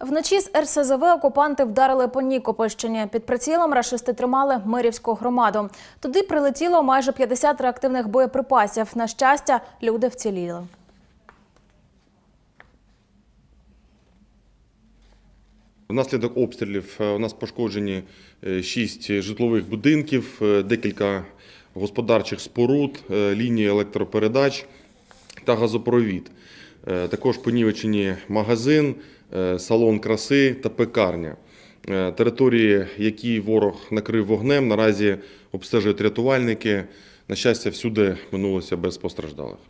Вночі з РСЗВ окупанти вдарили по Нікопольщині. Під прицілом рашисти тримали мирівську громаду. Туди прилетіло майже 50 реактивних боєприпасів. На щастя, люди вціліли. Внаслідок обстрілів е, у нас пошкоджені е, шість житлових будинків, е, декілька господарчих споруд, лінії електропередач та газопровід. Е, також понівечені магазин, е, салон краси та пекарня. Е, території, які ворог накрив вогнем, наразі обстежують рятувальники. На щастя, всюди минулося без постраждалих.